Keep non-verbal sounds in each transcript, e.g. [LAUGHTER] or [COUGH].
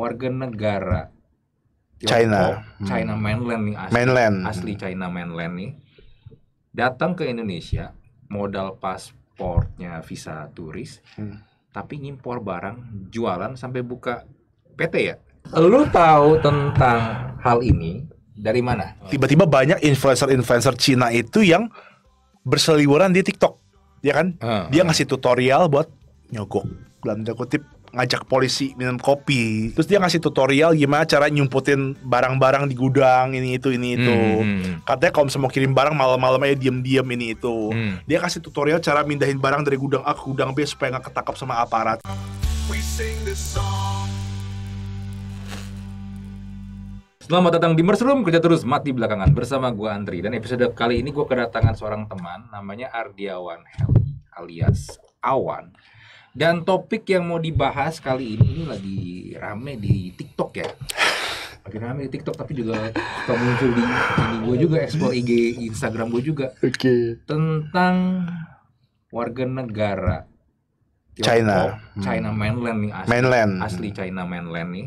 warga negara Tiongkok, China, hmm. China mainland nih asli, mainland. asli China mainland nih datang ke Indonesia modal pasportnya visa turis, hmm. tapi ngimpor barang jualan sampai buka PT ya. Lu tahu tentang hal ini dari mana? Tiba-tiba banyak influencer-influencer Cina itu yang berseliweran di TikTok, ya kan? Hmm. Dia ah. ngasih tutorial buat nyogok dalam tanda kutip ngajak polisi minum kopi. Terus dia ngasih tutorial gimana cara nyumputin barang-barang di gudang ini itu ini itu. Hmm. hmm, hmm. Katanya kalau mau kirim barang malam-malam aja diam diem ini itu. Hmm. Dia kasih tutorial cara mindahin barang dari gudang A ke gudang B supaya nggak ketangkap sama aparat. Selamat datang di Mers kerja terus mati belakangan bersama gue Andri dan episode kali ini gue kedatangan seorang teman namanya Ardiawan Heli alias Awan dan topik yang mau dibahas kali ini ini lagi rame di TikTok ya. Lagi rame di TikTok tapi juga suka muncul di ini gue juga explore IG Instagram gue juga. Oke. Okay. Tentang warga negara Tiongkok, China, hmm. China mainland nih asli, mainland. asli China mainland nih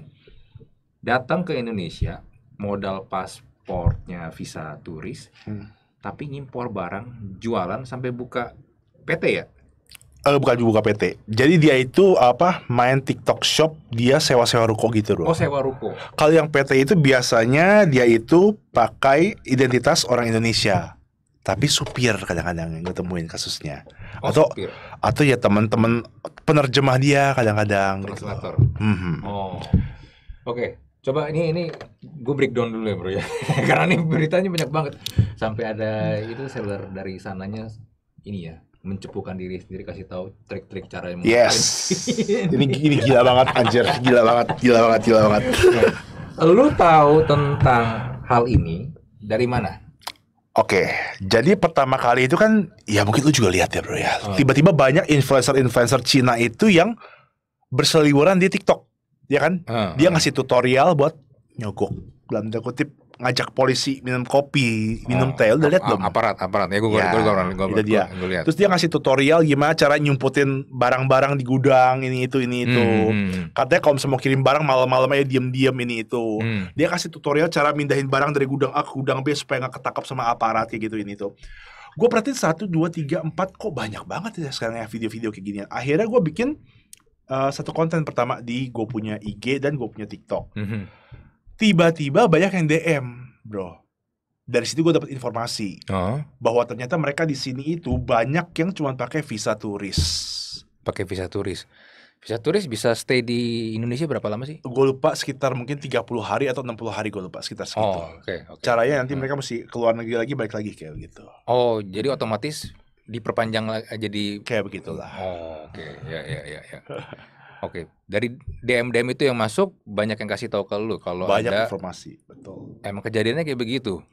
datang ke Indonesia modal pasportnya visa turis hmm. tapi ngimpor barang jualan sampai buka PT ya uh, bukan buka PT. Jadi dia itu apa main TikTok Shop, dia sewa-sewa ruko gitu loh. Oh, sewa ruko. Kalau yang PT itu biasanya dia itu pakai identitas orang Indonesia. Tapi supir kadang-kadang yang gue temuin kasusnya. Oh, atau supir. atau ya teman-teman penerjemah dia kadang-kadang gitu. Mm -hmm. Oh. Oke. Okay. Coba ini ini gue breakdown dulu ya bro ya, [LAUGHS] karena ini beritanya banyak banget sampai ada itu seller dari sananya ini ya mencepukan diri sendiri kasih tahu trik-trik cara yang yes [LAUGHS] ini ini gila banget anjir gila banget gila banget gila banget lu tahu tentang hal ini dari mana Oke, jadi pertama kali itu kan, ya mungkin lu juga lihat ya bro ya. Oh. Tiba-tiba oh. banyak influencer-influencer Cina itu yang berseliweran di TikTok, ya kan? Uh, uh. Dia ngasih tutorial buat nyogok dalam tanda kutip ngajak polisi minum kopi, minum oh, teh, udah lihat belum? Aparat, aparat. Ya gue gue gue gue dia. Terus dia ngasih tutorial gimana cara nyumputin barang-barang di gudang ini itu ini itu. Hmm. hmm, hmm, hmm. Katanya kalau misalnya mau kirim barang malam-malam aja diem-diem ini itu. Hmm. Dia kasih tutorial cara mindahin barang dari gudang A ke gudang B supaya nggak ketangkap sama aparat kayak gitu ini itu. Gue perhatiin satu, dua, tiga, empat, kok banyak banget ya sekarang ya video-video kayak gini. Akhirnya gue bikin uh, satu konten pertama di gue punya IG dan gue punya TikTok. -hmm tiba-tiba banyak yang DM, bro. Dari situ gue dapat informasi uh. bahwa ternyata mereka di sini itu banyak yang cuma pakai visa turis. Pakai visa turis. Visa turis bisa stay di Indonesia berapa lama sih? Gue lupa sekitar mungkin 30 hari atau 60 hari gue lupa sekitar segitu. Oh, okay, okay. Caranya nanti hmm. mereka mesti keluar negeri lagi balik lagi kayak gitu. Oh, jadi otomatis diperpanjang eh, jadi kayak begitulah. Oh, oke. Okay. Ya, ya, ya, ya. [LAUGHS] Oke, okay. dari DM DM itu yang masuk banyak yang kasih tahu ke lu kalau banyak ada, informasi, betul. Emang kejadiannya kayak begitu.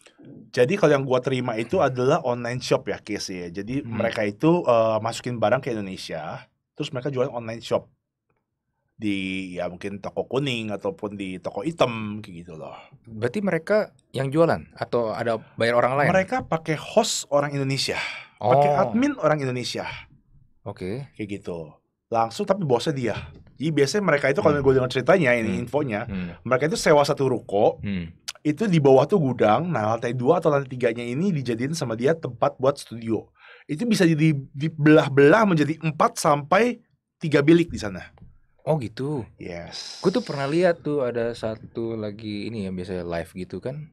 Jadi kalau yang gua terima itu adalah online shop ya case ya. Jadi hmm. mereka itu uh, masukin barang ke Indonesia, terus mereka jualan online shop di ya mungkin toko kuning ataupun di toko hitam kayak gitu loh. Berarti mereka yang jualan atau ada bayar orang lain? Mereka pakai host orang Indonesia, oh. pakai admin orang Indonesia. Oke. Okay. Kayak gitu langsung tapi bosnya dia jadi biasanya mereka itu kalau hmm. gue dengar ceritanya ini hmm. infonya, hmm. mereka itu sewa satu ruko, hmm. itu di bawah tuh gudang, nah lantai dua atau lantai tiganya ini dijadiin sama dia tempat buat studio. Itu bisa jadi dibelah-belah menjadi empat sampai tiga bilik di sana. Oh gitu. Yes. Gue tuh pernah lihat tuh ada satu lagi ini yang biasanya live gitu kan.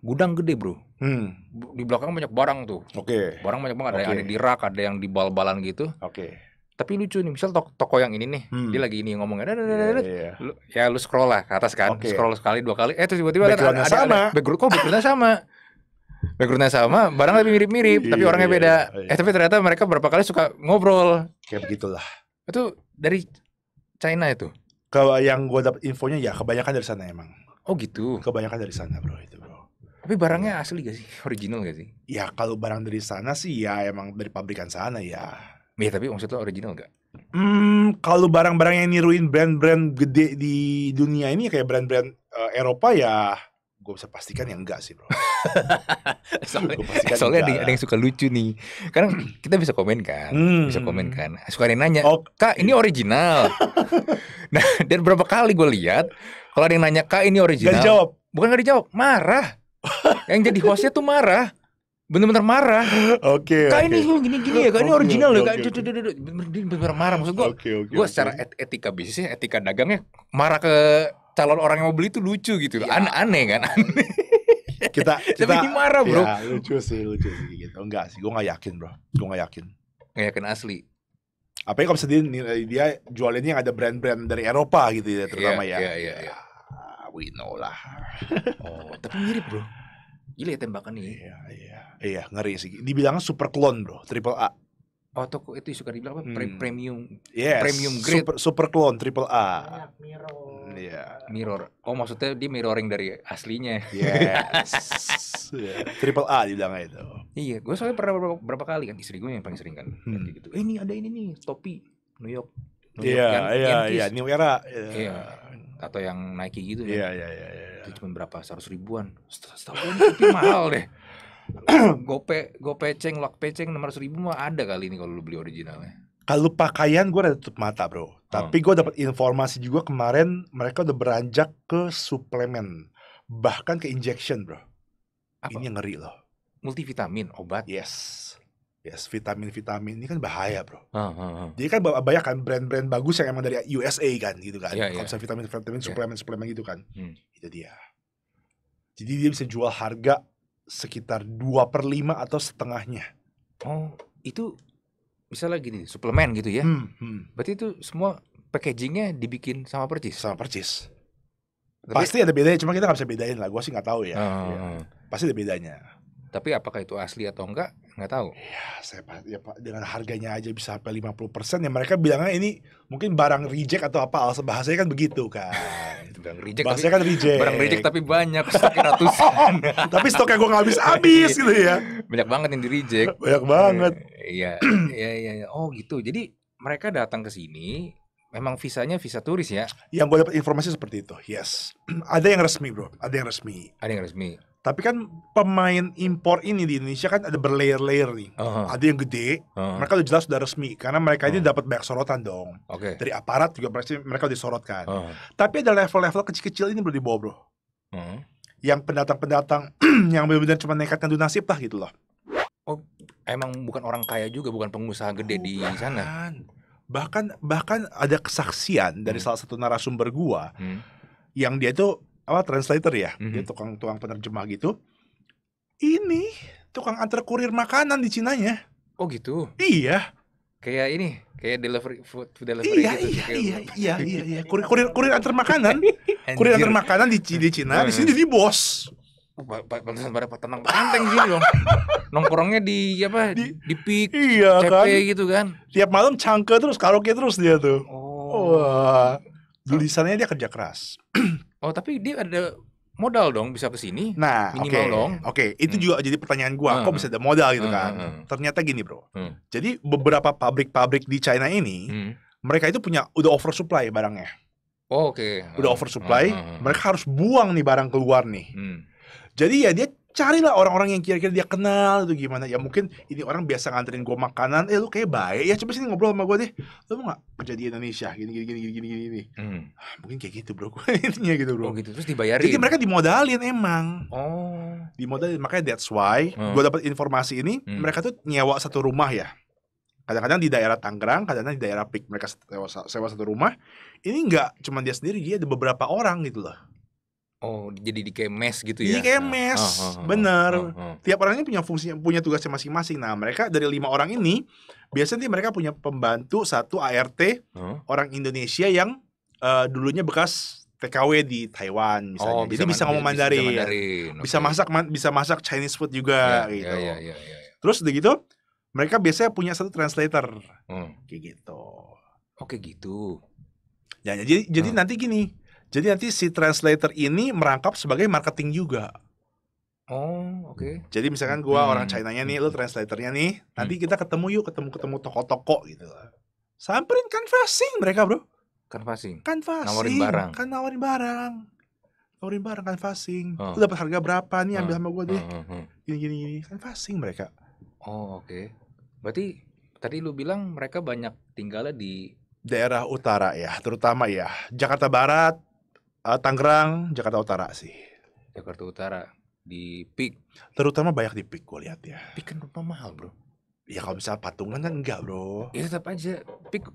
Gudang gede bro. Hmm. Di belakang banyak barang tuh. Oke. Okay. Barang banyak banget. Ada yang di rak, ada yang di bal-balan gitu. Oke. Okay tapi lucu nih misal toko, toko yang ini nih hmm. dia lagi ini ngomongnya yeah, yeah. Iya. Lu, ya lu scroll lah ke atas kan okay. scroll sekali dua kali eh terus tiba-tiba ada, ada, sama background kok oh, backgroundnya sama backgroundnya sama barang tapi mirip-mirip tapi iya, orangnya iya, beda eh tapi ternyata mereka berapa kali suka ngobrol kayak begitulah itu dari China itu kalau yang gue dapet infonya ya kebanyakan dari sana emang oh gitu kebanyakan dari sana bro itu bro tapi barangnya asli gak sih original gak sih ya kalau barang dari sana sih ya emang dari pabrikan sana ya Iya tapi maksud lo original gak? Hmm, kalau barang-barang yang niruin brand-brand gede di dunia ini kayak brand-brand uh, Eropa ya gue bisa pastikan yang enggak sih bro. [LAUGHS] soalnya eh, soalnya ada, ada yang suka lucu nih. Karena kita bisa komen kan, hmm. bisa komen kan. Suka ada yang nanya, oh. kak ini original. [LAUGHS] nah dan berapa kali gue lihat kalau ada yang nanya kak ini original. Gak dijawab. Bukan gak dijawab, marah. yang jadi hostnya tuh marah bener-bener marah. Oke. Okay, kak okay. ini gini-gini ya, kak ini original loh, okay, kak. Okay. Bener-bener marah. Maksud gue, okay, okay, gue okay. secara etika bisnisnya, etika dagangnya, marah ke calon orang yang mau beli itu lucu gitu. Ya. An aneh kan, aneh. [LAUGHS] Kita, kita [LAUGHS] Tapi ini marah bro. Ya, lucu sih, lucu sih gitu. Enggak sih, gue gak yakin bro. Gue gak yakin. Gak yakin asli. Apa ya, kalau kau dia, dia jualannya yang ada brand-brand dari Eropa gitu ya, terutama yeah, ya. Iya, yeah, iya, iya. Yeah. We know lah. oh, tapi mirip bro Gila ya tembakan nih. Ya. Iya, iya. Iya, ngeri sih. Dibilangnya super clone, Bro. Triple A. Oh, toko itu suka dibilang apa? Pre hmm. premium yes, premium grade. Super, super clone triple A. Mirror. iya, Mirror. Oh, maksudnya dia mirroring dari aslinya. Yes. [LAUGHS] yeah. Triple A dibilangnya itu. Iya, gue soalnya pernah berapa, berapa kali kan istri gue yang paling sering kan. Hmm. Kayak gitu. Eh, ini ada ini nih, topi New York. Iya, iya, iya, New Era. Iya. Yeah. yeah atau yang Nike gitu ya. Iya, iya, iya, iya. Itu cuma berapa? 100 ribuan. Setahun itu [LAUGHS] mahal deh. [CLEARS THROAT] gope, gope gopeceng, lok peceng 600 ribu mah ada kali ini kalau lu beli originalnya. Kalau pakaian gue ada tutup mata bro, tapi oh. gue dapat informasi juga kemarin mereka udah beranjak ke suplemen, bahkan ke injection bro. Apa? Ini yang ngeri loh. Multivitamin, obat. Yes yes, vitamin-vitamin ini kan bahaya bro. Uh, uh, uh. Jadi kan banyak kan brand-brand bagus yang emang dari USA kan gitu kan. Yeah, iya. Konsep vitamin-vitamin, iya. suplemen-suplemen gitu kan. Hmm. Itu dia. Jadi dia bisa jual harga sekitar dua per lima atau setengahnya. Oh, itu misalnya gini, suplemen gitu ya. Hmm, hmm. Berarti itu semua packagingnya dibikin sama persis? Sama persis. Tapi, Pasti ada bedanya, cuma kita gak bisa bedain lah. Gue sih nggak tahu ya. Uh, ya. Pasti ada bedanya. Tapi apakah itu asli atau enggak, nggak tahu. Ya, saya ya Pak, dengan harganya aja bisa sampai 50% ya mereka bilangnya ini mungkin barang reject atau apa alasan bahasanya kan begitu kan. [LAUGHS] barang reject bahasanya tapi, kan reject. Barang reject tapi banyak stoknya ratusan. [LAUGHS] tapi stoknya gue nggak habis-habis gitu ya. Banyak banget yang di reject. Banyak banget. Eh, iya, iya, iya. Ya. Oh gitu. Jadi mereka datang ke sini Memang visanya visa turis ya? Yang gue dapat informasi seperti itu, yes. [CLEARS THROAT] ada yang resmi bro, ada yang resmi. Ada yang resmi. Tapi kan pemain impor ini di Indonesia kan ada berlayer-layer nih. Uh -huh. Ada yang gede, uh -huh. mereka udah jelas sudah resmi karena mereka uh -huh. ini dapat banyak sorotan dong. Okay. Dari aparat juga pasti mereka disorotkan. Uh -huh. Tapi ada level-level kecil-kecil ini belum dibawa bro. Uh -huh. Yang pendatang-pendatang [CLEARS THROAT] yang benar-benar cuma nekat ngadu nasib lah gitu loh. Oh, emang bukan orang kaya juga, bukan pengusaha gede bukan. di sana. Bahkan bahkan ada kesaksian dari hmm. salah satu narasumber gua hmm. yang dia tuh apa translator ya mm-hmm. dia tukang tukang penerjemah gitu ini tukang antar kurir makanan di Cinanya oh gitu iya kayak ini kayak delivery food delivery iya, gitu iya iya iya iya iya kurir kurir kurir antar makanan [LAUGHS] kurir antar makanan di di Cina di sini jadi bos oh, Pantesan pada tenang tenang gitu dong. Nongkrongnya di apa di, di pik iya, CP kan? gitu kan Tiap malam cangke terus karaoke terus dia tuh oh. Wah Tulisannya dia kerja keras [CLEARS THROAT] Oh, tapi dia ada modal dong bisa ke sini. Nah, minimal dong. Oke, okay. itu hmm. juga jadi pertanyaan gua, hmm. kok bisa ada modal gitu hmm. kan? Hmm, hmm. Ternyata gini, Bro. Hmm. Jadi beberapa pabrik-pabrik di China ini, hmm. mereka itu punya udah oversupply barangnya. Oh, Oke. Okay. Udah hmm. oversupply, hmm, hmm. mereka harus buang nih barang keluar nih. Hmm. Jadi ya dia carilah orang-orang yang kira-kira dia kenal itu gimana ya mungkin ini orang biasa nganterin gue makanan eh lu kayak baik ya coba sini ngobrol sama gue deh lu mau gak kerja di Indonesia gini gini gini gini gini, gini. Hmm. Ah, mungkin kayak gitu bro ini [LAUGHS] intinya gitu bro oh gitu terus dibayarin jadi mereka dimodalin emang oh dimodalin makanya that's why hmm. gue dapat informasi ini hmm. mereka tuh nyewa satu rumah ya kadang-kadang di daerah Tangerang, kadang-kadang di daerah Pik mereka sewa, sewa satu rumah. Ini nggak cuma dia sendiri, dia ada beberapa orang gitu loh. Oh, jadi di kayak mes gitu ya? Iya kayak nah, mes, oh, oh, oh, bener. Oh, oh. Tiap orangnya punya fungsi, punya tugasnya masing-masing. Nah, mereka dari lima orang ini, biasanya mereka punya pembantu satu ART, oh. orang Indonesia yang uh, dulunya bekas TKW di Taiwan misalnya. Oh, bisa jadi bisa ngomong Mandarin, bisa, Mandarin. Okay. bisa masak bisa masak Chinese food juga yeah, ya, gitu. Yeah, yeah, yeah, yeah, yeah. Terus udah gitu, mereka biasanya punya satu translator, hmm. kayak gitu. Oke oh, gitu. Ya, jadi hmm. jadi nanti gini jadi nanti si translator ini merangkap sebagai marketing juga. Oh, oke. Okay. Jadi misalkan gua hmm. orang Chinanya nih, lu translatornya nih. Nanti hmm. kita ketemu yuk, ketemu-ketemu toko-toko gitu lah. Samperin canvassing mereka, Bro. Canvassing. Canvassing. Nawarin barang. Kan nawarin barang. Nawarin barang canvassing. Oh. Lu dapat harga berapa nih ambil oh. sama gua deh. Hmm, hmm, gini gini kan Canvassing mereka. Oh, oke. Okay. Berarti tadi lu bilang mereka banyak tinggalnya di daerah utara ya, terutama ya. Jakarta Barat, uh, Tangerang, Jakarta Utara sih. Jakarta Utara di peak. Terutama banyak di peak gue lihat ya. Peak kan rumah mahal bro. Ya kalau bisa patungan kan enggak bro. Ya tetap aja peak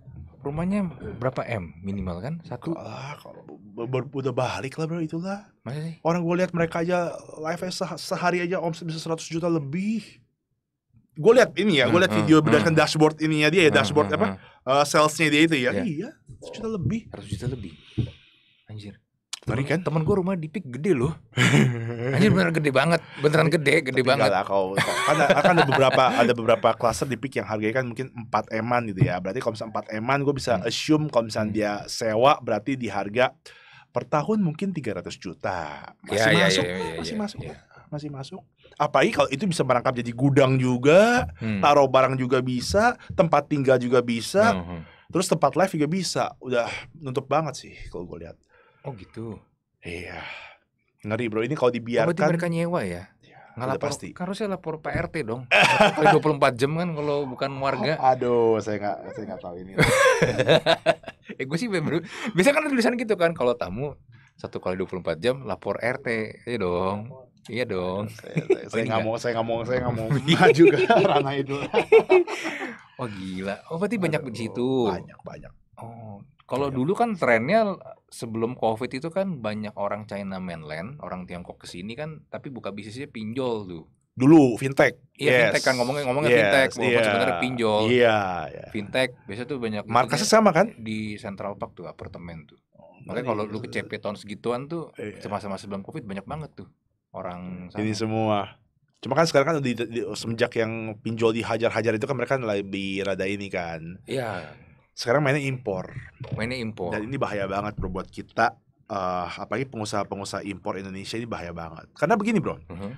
rumahnya berapa m minimal kan satu. Ah kalau udah balik lah bro itulah. Masa sih? Orang gue lihat mereka aja live se sehari aja omset bisa 100 juta lebih. Gue lihat ini ya, gue lihat video hmm, berdasarkan dashboard ini ya dia ya dashboard apa uh, salesnya dia itu ya. yeah. Iya, 100 iya, juta lebih. 100 juta lebih. Anjir. Temen, kan? temen gue rumah di pik gede loh [LAUGHS] Anjir beneran gede banget Beneran gede, gede Tapi banget lah, kalau, kan, kan ada beberapa ada beberapa cluster di pik yang harganya kan mungkin 4 eman gitu ya Berarti kalau misalnya 4 eman gue bisa hmm. assume Kalau misalnya hmm. dia sewa berarti di harga per tahun mungkin 300 juta Masih ya, ya, ya masuk, ya, ya, ya, masih ya, masuk ya. Masih masuk Apalagi kalau itu bisa merangkap jadi gudang juga hmm. Taruh barang juga bisa Tempat tinggal juga bisa hmm. hmm. Terus tempat live juga bisa Udah nutup banget sih kalau gue lihat Oh gitu. Iya. Ngeri bro, ini kalau dibiarkan. Oh, berarti mereka nyewa ya? ya nggak lapor, pasti. Karena saya lapor PRT dong. Kali [LAUGHS] 24 jam kan kalau bukan warga. [LAUGHS] Aduh, saya nggak saya nggak tahu ini. [LAUGHS] eh gue sih baru. Biasa kan tulisan gitu kan kalau tamu satu kali 24 jam lapor RT ya dong. Iya dong. Saya, oh, nggak mau, saya nggak mau, saya nggak mau maju ke ranah itu. oh gila. Oh berarti Aduh, banyak di situ. Banyak banyak. Oh kalau dulu kan trennya sebelum covid itu kan banyak orang China mainland orang Tiongkok kesini kan tapi buka bisnisnya pinjol tuh dulu fintech. Iya yes. fintech kan ngomongnya ngomongnya yes. fintech, bukan yeah. sebenarnya pinjol. Iya. Yeah, yeah. Fintech biasanya tuh banyak. Markasnya sama kan? Di Central Park tuh apartemen tuh. Oh, Makanya kalau lu ke CP tahun segituan tuh yeah. Iya. masa-masa sebelum covid banyak banget tuh orang. sana. Ini semua. Cuma kan sekarang kan di, di, semenjak yang pinjol dihajar-hajar itu kan mereka lebih rada ini kan. Iya sekarang mainnya impor. Mainnya impor. Dan ini bahaya banget bro buat kita uh, apalagi pengusaha-pengusaha impor Indonesia ini bahaya banget. Karena begini, Bro. Uh-huh. Mm-hmm.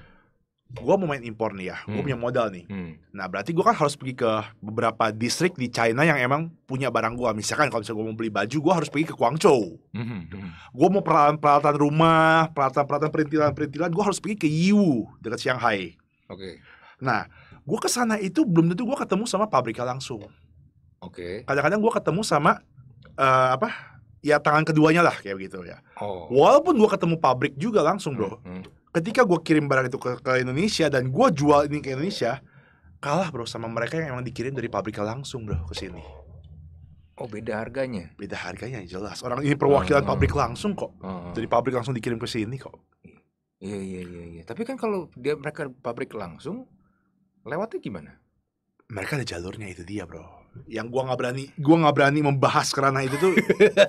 gue mau main impor nih ya, gue hmm. punya modal nih. Hmm. Nah, berarti gue kan harus pergi ke beberapa distrik di China yang emang punya barang gue. Misalkan kalau misalnya gue mau beli baju, gue harus pergi ke Guangzhou. -huh. Mm-hmm. Mm-hmm. Gue mau peralatan-peralatan rumah, peralatan-peralatan perintilan-perintilan, gue harus pergi ke Yiwu dekat Shanghai. Oke. Okay. Nah, gue kesana itu belum tentu gue ketemu sama pabrika langsung. Oke. Okay. Kadang-kadang gue ketemu sama uh, apa? Ya tangan keduanya lah kayak begitu ya. Oh. Walaupun gue ketemu pabrik juga langsung bro. Hmm. hmm. Ketika gue kirim barang itu ke, ke Indonesia dan gue jual ini ke Indonesia, kalah bro sama mereka yang emang dikirim dari pabrik langsung bro ke sini. Oh beda harganya? Beda harganya jelas. Orang ini perwakilan hmm. pabrik langsung kok. Hmm. Dari pabrik langsung dikirim ke sini kok. Iya iya iya. iya. Tapi kan kalau dia mereka pabrik langsung, lewatnya gimana? Mereka ada jalurnya itu dia bro yang gua nggak berani gua nggak berani membahas karena itu tuh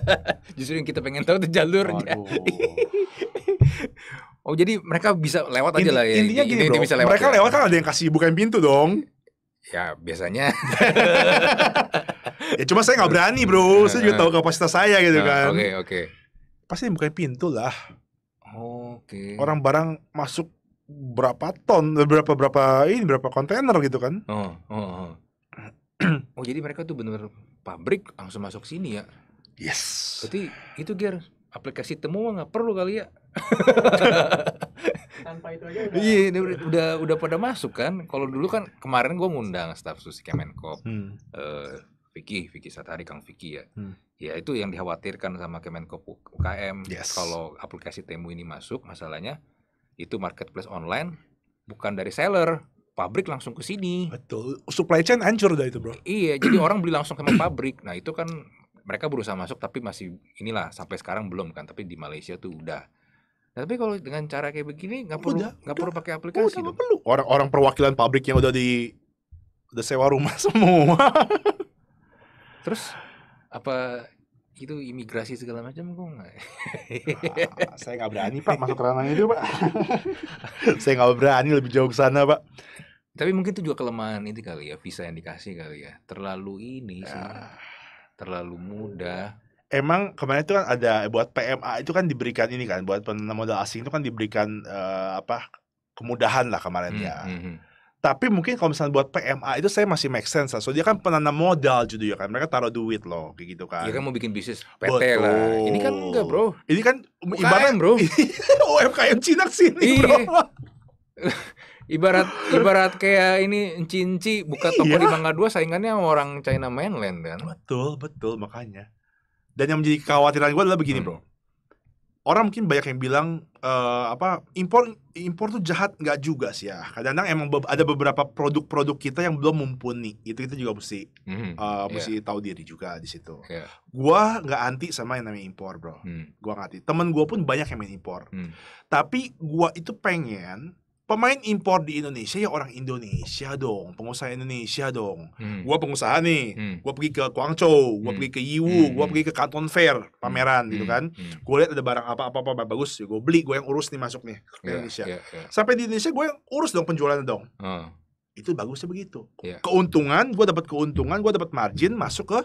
[LAUGHS] justru yang kita pengen tahu tuh jalurnya oh jadi mereka bisa lewat aja lah ya intinya gini bro bisa lewat mereka ya. lewat kan ada yang kasih bukain pintu dong ya biasanya [LAUGHS] ya cuma saya nggak berani bro [LAUGHS] saya juga tahu kapasitas saya gitu nah, kan oke okay, oke okay. pasti bukain pintu lah oke okay. orang barang masuk berapa ton berapa berapa ini berapa kontainer gitu kan oh, oh, oh oh jadi mereka tuh bener pabrik langsung masuk sini ya yes berarti itu gear aplikasi temu nggak perlu kali ya [LAUGHS] tanpa itu aja udah iya udah, udah pada masuk kan kalau dulu kan kemarin gue ngundang staff susi kemenkop hmm. uh, Vicky Vicky Satari Kang Vicky ya hmm. ya itu yang dikhawatirkan sama kemenkop UKM yes. kalau aplikasi temu ini masuk masalahnya itu marketplace online bukan dari seller pabrik langsung ke sini. Betul. Supply chain hancur dah itu, Bro. Iya, jadi [CLEARS THROAT] orang beli langsung ke pabrik. Nah, itu kan mereka berusaha masuk tapi masih inilah sampai sekarang belum kan, tapi di Malaysia tuh udah. Nah, tapi kalau dengan cara kayak begini nggak perlu nggak perlu pakai aplikasi. Udah, perlu. Orang-orang perwakilan pabrik yang udah di udah sewa rumah [LAUGHS] semua. Terus apa itu imigrasi segala macam kok nggak? Nah, saya nggak berani pak masuk [LAUGHS] ranah itu pak. [LAUGHS] saya nggak berani lebih jauh ke sana pak. Tapi mungkin itu juga kelemahan itu kali ya visa yang dikasih kali ya terlalu ini sih ah. terlalu mudah. Emang kemarin itu kan ada buat PMA itu kan diberikan ini kan buat penanam modal asing itu kan diberikan uh, apa kemudahan lah kemarin hmm, ya. Hmm, hmm. Tapi mungkin kalau misalnya buat PMA itu saya masih make sense lah. So dia kan penanam modal ya kan. Mereka taruh duit loh kayak gitu kan. Iya kan mau bikin bisnis PT Betul. lah. Ini kan enggak, Bro. Ini kan UKM, ibarat bro. UMKM [LAUGHS] Cina sini, iya. Bro. [LAUGHS] ibarat ibarat kayak ini cinci buka toko iya. di Mangga Dua saingannya sama orang China mainland kan. Betul, betul makanya. Dan yang menjadi kekhawatiran gue adalah begini, hmm. Bro orang mungkin banyak yang bilang uh, apa impor impor tuh jahat nggak juga sih ya kadang-kadang emang be ada beberapa produk-produk kita yang belum mumpuni itu kita juga mesti mm, uh, eh, yeah. mesti tahu diri juga di situ yeah. gua nggak anti sama yang namanya impor bro mm. gua nggak anti temen gua pun banyak yang main impor mm. tapi gua itu pengen pemain impor di Indonesia ya orang Indonesia dong, pengusaha Indonesia dong. Hmm. Gua pengusaha nih, hmm. gua pergi ke Guangzhou, gua hmm. pergi ke Yiwu, hmm. gua pergi ke Canton Fair, hmm. pameran gitu hmm. gitu kan. Hmm. Gua lihat ada barang apa-apa apa bagus, ya gua beli, gua yang urus nih masuk nih ke ya, Indonesia. Yeah, yeah. Sampai di Indonesia gua yang urus dong penjualannya dong. Uh. Itu bagusnya begitu. Yeah. Keuntungan, gua dapat keuntungan, gua dapat margin masuk ke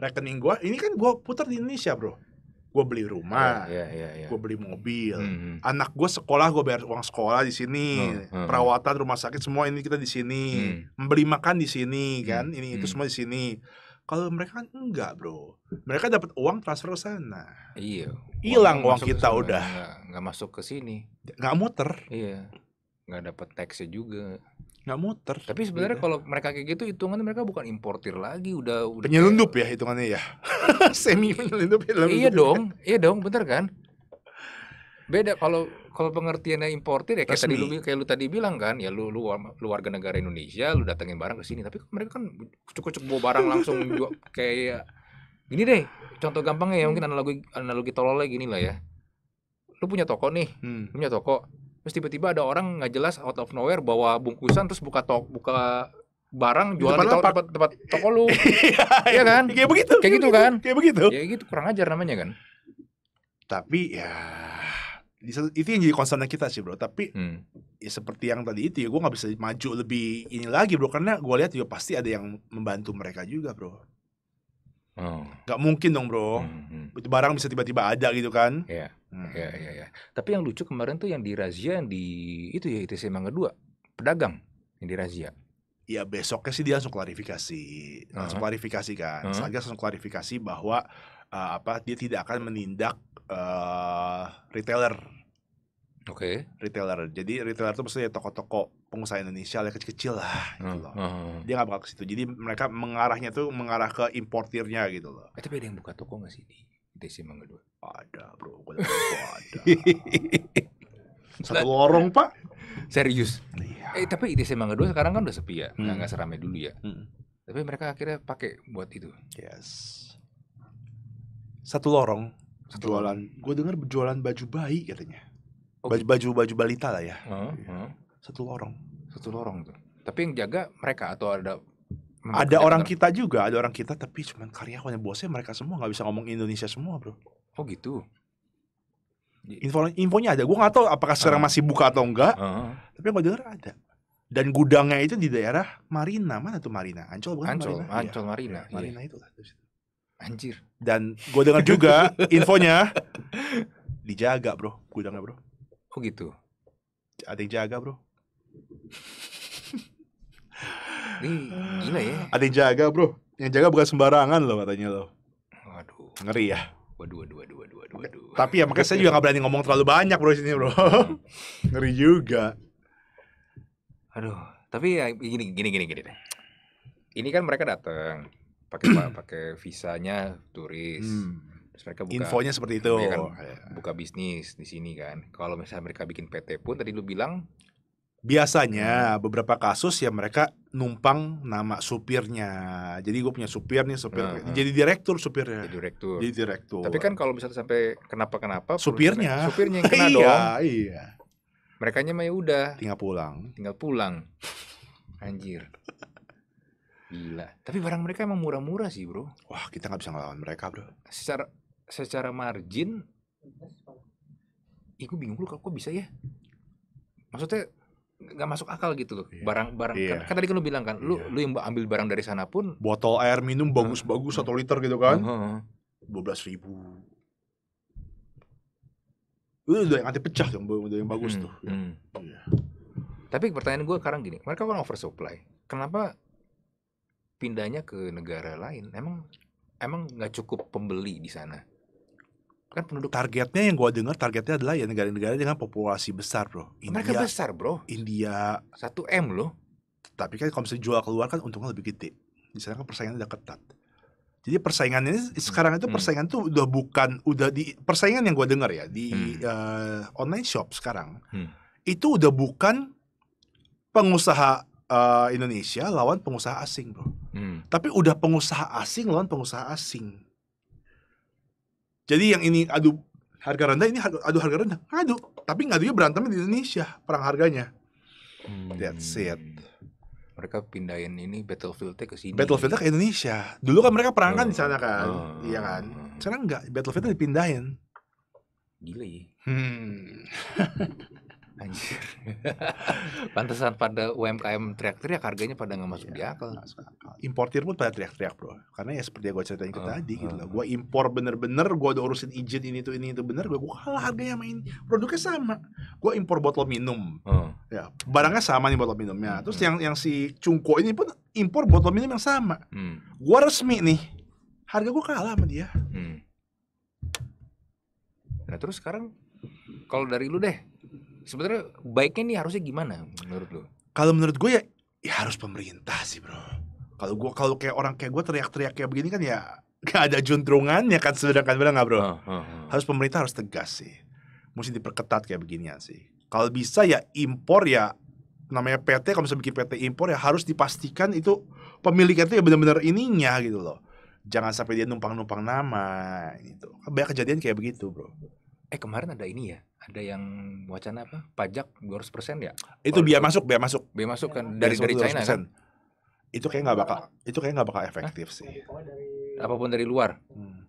rekening gua. Ini kan gua putar di Indonesia, Bro gue beli rumah, yeah, yeah, yeah, iya. gue beli mobil, mm-hmm. anak gue sekolah gue bayar uang sekolah di sini, mm-hmm. perawatan rumah sakit semua ini kita di sini, mm membeli makan di sini kan, ini mm ini itu semua di sini. Kalau mereka kan enggak bro, mereka dapat uang transfer ke sana. Iya. Hilang uang, kita udah. Nggak, nggak masuk ke sini. Nggak muter. Iya. Nggak dapat teksnya juga nggak muter tapi sebenarnya iya. kalau mereka kayak gitu hitungannya mereka bukan importir lagi udah, udah penyelundup kayak... ya hitungannya ya [LAUGHS] semi penyelundup ya dalam iya dong iya dong bener kan beda kalau kalau pengertiannya importir ya kayak tadi lu kayak lu tadi bilang kan ya lu lu, lu warga negara Indonesia lu datengin barang ke sini tapi kan mereka kan cukup cukup bawa barang langsung [LAUGHS] juga kayak gini deh contoh gampangnya ya mungkin analogi analogi tololnya gini lah ya lu punya toko nih hmm. punya toko terus tiba-tiba ada orang nggak jelas out of nowhere bawa bungkusan terus buka tok buka barang jualan di to tempat, tempat toko lu [LAUGHS] iya, iya kan kayak begitu kayak, gitu, kan kayak begitu ya gitu kurang ajar namanya kan tapi ya itu yang jadi concern kita sih bro tapi hmm. ya seperti yang tadi itu ya gue nggak bisa maju lebih ini lagi bro karena gue lihat juga pasti ada yang membantu mereka juga bro Oh. Gak mungkin dong bro, hmm, hmm. barang bisa tiba-tiba ada gitu kan? Iya, yeah. hmm. iya, yeah, iya. Tapi yang lucu kemarin tuh yang dirazia yang di itu ya itu Mangga kedua pedagang yang dirazia. Iya besoknya sih dia langsung klarifikasi, langsung uh -huh. klarifikasi kan. Uh -huh. saja langsung klarifikasi bahwa uh, apa dia tidak akan menindak uh, retailer Oke. Okay. Retailer. Jadi retailer itu maksudnya toko-toko pengusaha Indonesia yang kecil-kecil lah gitu loh. Uh, Dia nggak bakal ke situ. Jadi mereka mengarahnya tuh mengarah ke importirnya gitu loh. Eh, tapi ada yang buka toko nggak sih di Desi Mangga Dua? Ada bro, gue ada. [LAUGHS] Satu lorong pak. Serius. Iya. Eh tapi Desi Mangga Dua sekarang kan udah sepi ya, hmm. nggak seramai dulu ya. Hmm. Tapi mereka akhirnya pakai buat itu. Yes. Satu lorong. Satu jualan. Gue dengar jualan baju bayi katanya. Oh, baju gitu. baju baju balita lah ya uh, uh. satu lorong satu lorong tuh tapi yang jaga mereka atau ada ada orang bener? kita juga ada orang kita tapi cuman karyawannya bosnya mereka semua nggak bisa ngomong Indonesia semua bro oh gitu info infonya ada gue nggak tahu apakah sekarang uh. masih buka atau enggak uh. tapi yang gue dengar ada dan gudangnya itu di daerah Marina mana tuh Marina Ancol bukan Ancol Marina iya. Ancol ya. Marina ya, Marina iya. iya. itu lah anjir dan gue dengar juga [LAUGHS] infonya dijaga bro gudangnya bro Kok gitu? Ada yang jaga bro Ini gila ya Ada yang jaga bro Yang jaga bukan sembarangan loh katanya loh Waduh Ngeri ya Waduh, waduh, waduh, waduh, waduh, waduh. Tapi ya makanya saya juga gak berani ngomong terlalu banyak bro sini bro hmm. [LAUGHS] Ngeri juga Aduh Tapi ya gini, gini, gini, gini Ini kan mereka datang pakai [CLEARS THROAT] pakai visanya turis. Hmm mereka buka infonya seperti itu. Kan iya. buka bisnis di sini kan. Kalau misalnya mereka bikin PT pun tadi lu bilang biasanya hmm. beberapa kasus ya mereka numpang nama supirnya. Jadi gue punya supir nih, supir. Uh, Jadi direktur supirnya. Jadi direktur. Jadi direktur. Tapi kan kalau misalnya sampai kenapa-kenapa supirnya supirnya yang [LAUGHS] kena iya, dong. Iya. Merekanya mah ya udah tinggal pulang. Tinggal pulang. Anjir. Gila. Tapi barang mereka emang murah-murah sih, Bro. Wah, kita nggak bisa ngelawan mereka, Bro. Secara secara margin Iku bingung lu kok bisa ya maksudnya nggak masuk akal gitu loh yeah. barang barang yeah. kan, kan tadi kan lu bilang kan lu yeah. lu yang ambil barang dari sana pun botol air minum bagus-bagus satu -bagus, uh, liter gitu kan dua uh, belas ribu itu udah yang anti pecah dong, udah yang bagus hmm, tuh iya. hmm. Yeah. tapi pertanyaan gue sekarang gini mereka kan oversupply kenapa pindahnya ke negara lain emang emang nggak cukup pembeli di sana kan penduduk targetnya yang gue dengar targetnya adalah ya negara-negara dengan populasi besar bro India, mereka besar bro India satu m loh tapi kan kalau misalnya jual keluar kan untungnya lebih gede di sana kan persaingan udah ketat jadi persaingan ini hmm, sekarang itu hmm. persaingan hmm. tuh udah bukan udah di persaingan yang gue dengar ya di hmm. uh, online shop sekarang hmm. itu udah bukan pengusaha uh, Indonesia lawan pengusaha asing bro hmm. tapi udah pengusaha asing lawan pengusaha asing jadi yang ini adu harga rendah ini adu, harga rendah adu tapi ngadunya berantem di Indonesia perang harganya hmm. that's it mereka pindahin ini Battlefield ke sini Battlefield ke Indonesia dulu kan mereka perang kan oh. di sana kan oh. iya kan sekarang enggak Battlefield dipindahin gila ya hmm. [LAUGHS] Anjir. [LAUGHS] Pantesan pada UMKM teriak-teriak harganya pada nggak masuk iya, di akal. Importir pun pada teriak-teriak bro. Karena ya seperti yang gue ceritain ke uh, oh, tadi uh, gitu loh. Oh. Gue impor bener-bener, gue ada urusin izin ini itu ini itu bener. Gue kalah harganya main produknya sama. Gue impor botol minum. Uh. Ya barangnya sama nih botol minumnya. Hmm, terus hmm. yang yang si Cungko ini pun impor botol minum yang sama. Uh, hmm. Gue resmi nih. Harga gue kalah sama dia. Uh, Nah terus sekarang kalau dari lu deh sebenarnya baiknya nih harusnya gimana menurut lo? Kalau menurut gue ya, ya harus pemerintah sih bro. Kalau gue kalau kayak orang kayak gue teriak-teriak kayak begini kan ya [LAUGHS] gak ada juntrungannya kan sedangkan bilang nggak bro? Uh, uh, uh. Harus pemerintah harus tegas sih. Mesti diperketat kayak beginian sih. Kalau bisa ya impor ya namanya PT kalau bisa bikin PT impor ya harus dipastikan itu pemiliknya itu ya benar-benar ininya gitu loh. Jangan sampai dia numpang-numpang nama gitu. Kan banyak kejadian kayak begitu, Bro. Eh kemarin ada ini ya, ada yang wacana apa pajak 200% ya itu biaya masuk biaya masuk biaya masuk kan iya. dari dari China kan itu kayak nggak bakal itu kayak nggak bakal efektif Hah? sih apapun dari luar hmm.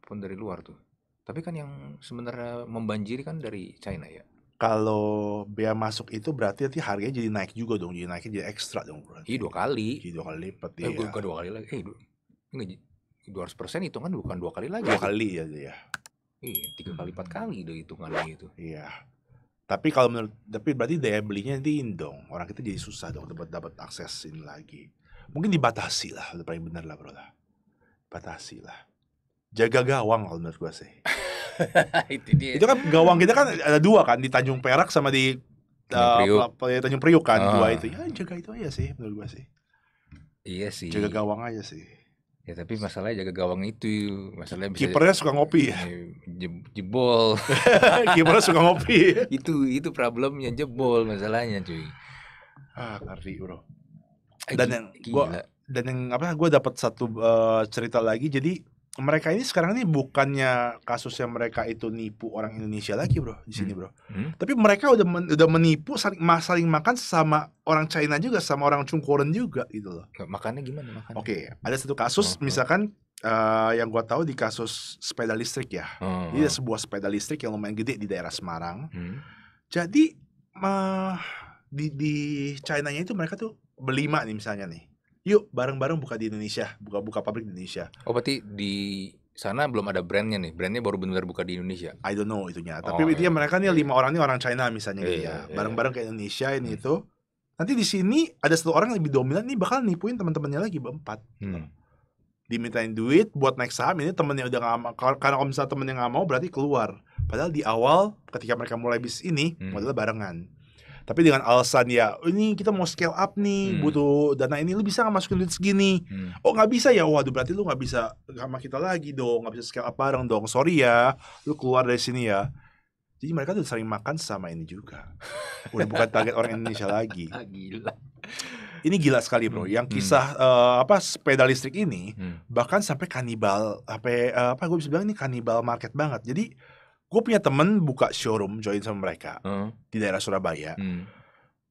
apapun dari luar tuh tapi kan yang sebenarnya membanjiri kan dari China ya kalau biaya masuk itu berarti nanti harganya jadi naik juga dong jadi naiknya jadi ekstra dong berarti iya dua kali jadi dua kali lipat ya eh, iya. dua kali lagi eh, dua ratus persen itu kan bukan dua kali lagi dua kali ya ya Iya, tiga hmm. kali empat kali deh hitungannya gitu. Iya. Tapi kalau menurut tapi berarti daya belinya nanti indong. Orang kita jadi susah dong dapat dapat aksesin lagi. Mungkin dibatasi lah, udah paling benar lah bro lah. Batasi lah. Jaga gawang kalau menurut gua sih. [LAUGHS] itu dia. Itu kan gawang kita kan ada dua kan di Tanjung Perak sama di Tanjung eh, Priuk, uh, Tanjung Priuk kan uh. dua ah. itu. Ya jaga itu aja sih menurut gua sih. Iya sih. Jaga gawang aja sih. Ya tapi masalahnya jaga gawang itu, masalahnya bisa kipernya suka ngopi ya. Jebol. [LAUGHS] kipernya suka ngopi. [LAUGHS] itu itu problemnya jebol masalahnya cuy. Ah, ngerti, Bro. Eh, dan yang gua dan yang apa? gue dapat satu uh, cerita lagi jadi mereka ini sekarang ini bukannya kasus yang mereka itu nipu orang Indonesia lagi bro di sini hmm. bro, hmm. tapi mereka udah men, udah menipu saling, saling makan sama orang China juga sama orang Cungkoren juga gitu loh. Makannya gimana makannya? Oke, okay, ada satu kasus oh, oh. misalkan uh, yang gua tahu di kasus sepeda listrik ya, oh, ini ada oh. sebuah sepeda listrik yang lumayan gede di daerah Semarang. Hmm. Jadi uh, di di china itu mereka tuh berlima nih misalnya nih yuk bareng-bareng buka di Indonesia, buka-buka pabrik di Indonesia. Oh berarti di sana belum ada brandnya nih, brandnya baru benar-benar buka di Indonesia. I don't know itunya, tapi oh, intinya iya. mereka nih iya, lima iya. orang nih orang China misalnya gitu iya, ya, iya, bareng-bareng iya. ke Indonesia ini hmm. itu. Nanti di sini ada satu orang yang lebih dominan nih bakal nipuin teman-temannya lagi berempat. Hmm. Dimintain duit buat naik saham ini temennya udah nggak mau, karena kalau misalnya temennya nggak mau berarti keluar. Padahal di awal ketika mereka mulai bisnis ini hmm. modelnya barengan tapi dengan alasan ya oh, ini kita mau scale up nih hmm. butuh dana ini lu bisa nggak masukin duit segini hmm. oh nggak bisa ya waduh berarti lu nggak bisa sama kita lagi dong nggak bisa scale up bareng dong sorry ya lu keluar dari sini ya jadi mereka tuh sering makan sama ini juga [LAUGHS] udah bukan target orang Indonesia lagi ah, gila ini gila sekali bro hmm. yang hmm. kisah hmm. uh, apa sepeda listrik ini hmm. bahkan sampai kanibal sampai uh, apa gue bisa bilang ini kanibal market banget jadi gue punya temen buka showroom join sama mereka uh. di daerah Surabaya hmm.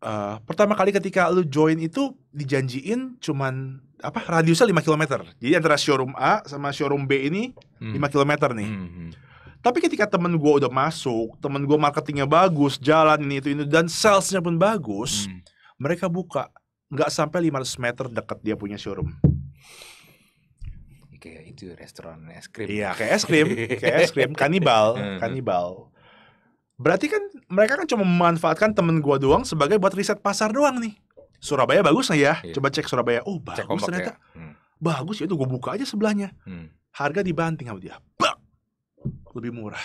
uh, pertama kali ketika lu join itu dijanjiin cuman apa radiusnya 5 km jadi antara showroom A sama showroom B ini hmm. 5 km nih hmm, hmm. Tapi ketika temen gue udah masuk, temen gue marketingnya bagus, jalan ini itu ini dan salesnya pun bagus, hmm. mereka buka nggak sampai 500 meter dekat dia punya showroom kayak itu restoran es krim. Iya, kayak es krim, kayak es krim [LAUGHS] kanibal, kanibal. Berarti kan mereka kan cuma memanfaatkan temen gua doang sebagai buat riset pasar doang nih. Surabaya bagus nih ya. Iya. Coba cek Surabaya. Oh, bagus cek ternyata. Ya. Hmm. Bagus ya itu gua buka aja sebelahnya. Hmm. Harga dibanting sama dia. Bak. Lebih murah.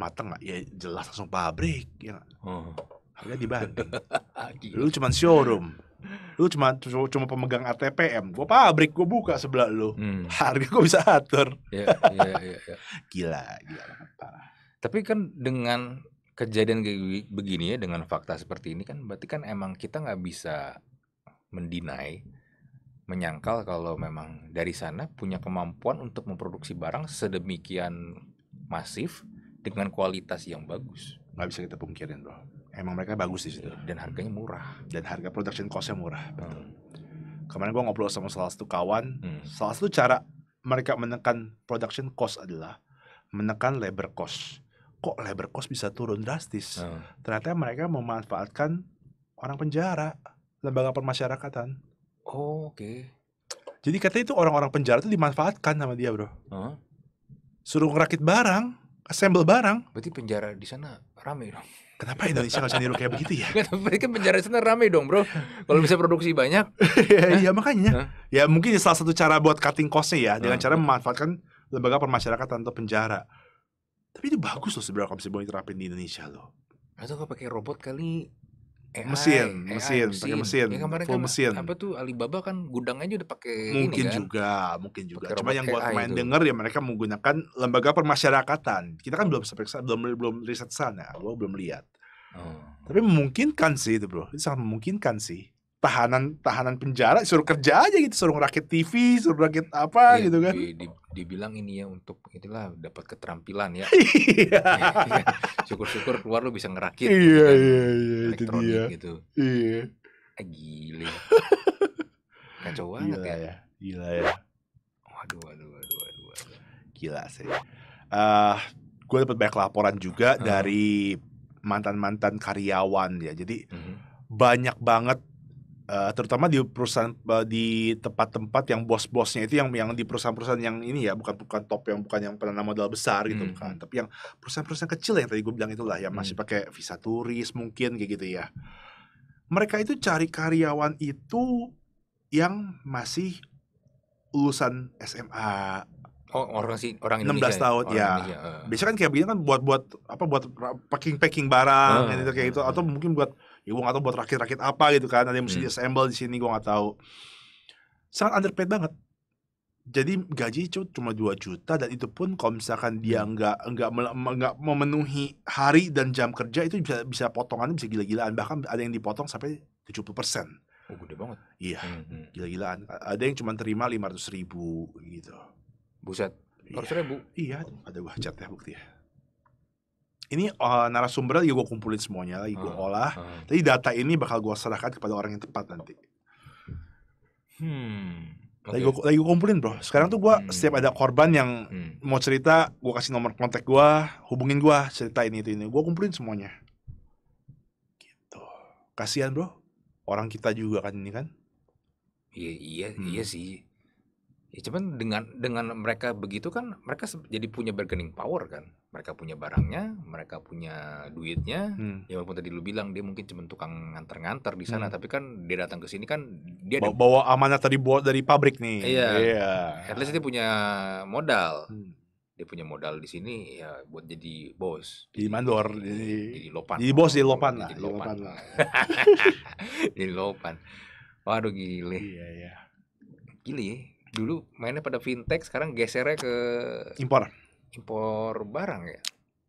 Mateng gak? Ya jelas langsung pabrik ya. Oh. Harga dibanting. [LAUGHS] Lu cuma showroom lu cuma cuma pemegang ATPM gua pabrik gua buka sebelah lu hmm. harga gua bisa atur yeah, yeah, yeah, yeah. gila gila parah tapi kan dengan kejadian kayak begini ya dengan fakta seperti ini kan berarti kan emang kita nggak bisa mendinai menyangkal kalau memang dari sana punya kemampuan untuk memproduksi barang sedemikian masif dengan kualitas yang bagus nggak bisa kita pungkirin bro emang mereka bagus di situ dan harganya murah dan harga production costnya murah hmm. betul kemarin gue ngobrol sama salah satu kawan hmm. salah satu cara mereka menekan production cost adalah menekan labor cost kok labor cost bisa turun drastis hmm. ternyata mereka memanfaatkan orang penjara lembaga permasyarakatan oh, oke okay. jadi katanya itu orang-orang penjara itu dimanfaatkan sama dia bro hmm. suruh ngerakit barang assemble barang berarti penjara di sana rame dong Kenapa Indonesia nggak bisa niru kayak begitu ya? [LAUGHS] Tapi kan penjara sana rame dong bro. Kalau bisa produksi banyak. Iya, iya makanya. Ya mungkin salah satu cara buat cutting costnya ya dengan cara memanfaatkan lembaga permasyarakatan atau penjara. Tapi itu bagus loh sebenarnya kalau bisa diterapin di Indonesia loh. Atau nggak pakai robot kali AI, mesin, AI, mesin, mesin. pakai mesin, ya, kemarin full kan mesin. Apa tuh Alibaba kan gudang aja udah pakai mungkin ini kan? juga, mungkin juga. Pake Cuma yang buat main denger ya mereka menggunakan lembaga permasyarakatan. Kita kan belum sampai belum belum riset sana, gua belum lihat. Oh. Tapi memungkinkan sih itu bro, itu sangat memungkinkan sih tahanan tahanan penjara suruh kerja aja gitu suruh rakit TV suruh rakit apa ya, gitu kan di, di, dibilang ini ya untuk itulah dapat keterampilan ya [LAUGHS] iya. Iya, iya. syukur-syukur keluar lu bisa ngerakit iya gitu kan, iya iya elektronik itu dia. gitu iya ah, gila [LAUGHS] kacau banget gila ya. ya gila ya waduh waduh waduh waduh, waduh. gila sih uh, ah, gue dapat banyak laporan juga hmm. dari mantan-mantan karyawan ya jadi hmm banyak banget uh, terutama di perusahaan uh, di tempat-tempat yang bos-bosnya itu yang yang di perusahaan-perusahaan yang ini ya bukan bukan top yang bukan yang penanam modal besar gitu hmm. bukan hmm. tapi yang perusahaan-perusahaan kecil yang tadi gue bilang itulah yang masih hmm. pakai visa turis mungkin kayak gitu ya mereka itu cari karyawan itu yang masih lulusan SMA Oh, orang sih orang Indonesia. 16 ya? tahun ya. Indonesia, Biasanya kan kayak begini kan buat buat apa buat packing packing barang uh, gitu kayak gitu atau mungkin buat ya gue gak tau buat rakit-rakit apa gitu kan ada yang mesti hmm. disassemble di sini gue gak tau sangat underpaid banget jadi gaji cuma 2 juta dan itu pun kalau misalkan dia hmm. nggak nggak nggak memenuhi hari dan jam kerja itu bisa bisa potongannya bisa gila-gilaan bahkan ada yang dipotong sampai 70 persen. Oh gede banget. Iya, mm -hmm. gila-gilaan. Ada yang cuma terima lima ratus ribu gitu. Buset. Harus iya. ribu. Iya, ada gua chat ya bukti ya ini uh, narasumbernya juga gue kumpulin semuanya lagi gue ah, olah. Uh. Ah. Jadi data ini bakal gue serahkan kepada orang yang tepat nanti. Hmm. Okay. Lagi gue lagi gua kumpulin bro. Sekarang tuh gue hmm. setiap ada korban yang hmm. mau cerita, gue kasih nomor kontak gue, hubungin gue, cerita ini itu ini. Gue kumpulin semuanya. Gitu. Kasihan bro. Orang kita juga kan ini kan. Iya iya hmm. iya sih. Ya cuman dengan dengan mereka begitu kan mereka jadi punya bargaining power kan mereka punya barangnya, mereka punya duitnya. Hmm. Ya walaupun tadi lu bilang dia mungkin cuma tukang nganter-nganter di sana, hmm. tapi kan dia datang ke sini kan dia bawa, bawa amanah tadi buat dari pabrik nih. Iya. Yeah. At least dia punya modal. Hmm. Dia punya modal di sini ya buat jadi bos. Di mandor, jadi, jadi, jadi lopan. di bos, di lopan lah. Jadi lopan. lah. [LAUGHS] jadi lopan. Waduh gile. Iya, iya. Gile ya. Dulu mainnya pada fintech, sekarang gesernya ke impor impor barang ya